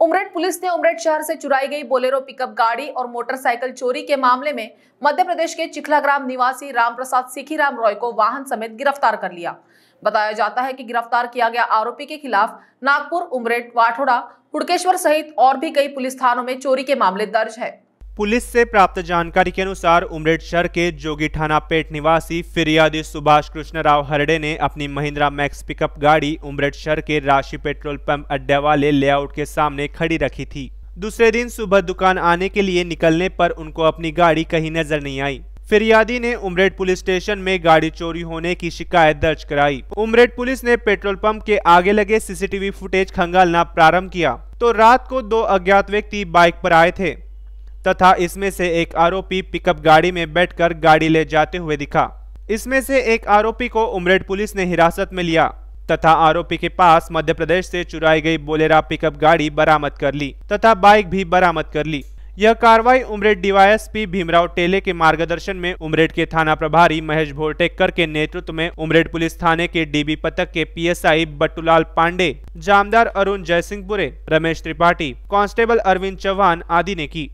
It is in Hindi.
उमरेड पुलिस ने उमरेड शहर से चुराई गई बोलेरो पिकअप गाड़ी और मोटरसाइकिल चोरी के मामले में मध्य प्रदेश के चिखला ग्राम निवासी राम प्रसाद सिखीराम रॉय को वाहन समेत गिरफ्तार कर लिया बताया जाता है कि गिरफ्तार किया गया आरोपी के खिलाफ नागपुर उमरेड वाठोड़ा हुड़केश्वर सहित और भी कई पुलिस थानों में चोरी के मामले दर्ज है पुलिस से प्राप्त जानकारी के अनुसार उमरेट शहर के जोगी थाना पेट निवासी फिरियादी सुभाष कृष्ण राव हरडे ने अपनी महिंद्रा मैक्स पिकअप गाड़ी उमरेट शहर के राशि पेट्रोल पंप अड्डे वाले लेआउट के सामने खड़ी रखी थी दूसरे दिन सुबह दुकान आने के लिए निकलने पर उनको अपनी गाड़ी कहीं नजर नहीं आई फिरियादी ने उमरेड पुलिस स्टेशन में गाड़ी चोरी होने की शिकायत दर्ज कराई उमरेड पुलिस ने पेट्रोल पंप के आगे लगे सीसीटीवी फुटेज खंगालना प्रारंभ किया तो रात को दो अज्ञात व्यक्ति बाइक पर आए थे तथा इसमें से एक आरोपी पिकअप गाड़ी में बैठकर गाड़ी ले जाते हुए दिखा इसमें से एक आरोपी को उमरेड पुलिस ने हिरासत में लिया तथा आरोपी के पास मध्य प्रदेश से चुराई गई बोलेरा पिकअप गाड़ी बरामद कर ली तथा बाइक भी बरामद कर ली यह कार्रवाई उमरेड डीवाईएसपी भीमराव टेले के मार्गदर्शन में उमरेड के थाना प्रभारी महेश भोरटेकर के नेतृत्व में उमरेड पुलिस थाने के डीबी पतक के पीएसआई बट्टूलाल पांडे जामदार अरुण जयसिंहपुरे रमेश त्रिपाठी कांस्टेबल अरविंद चौहान आदि ने की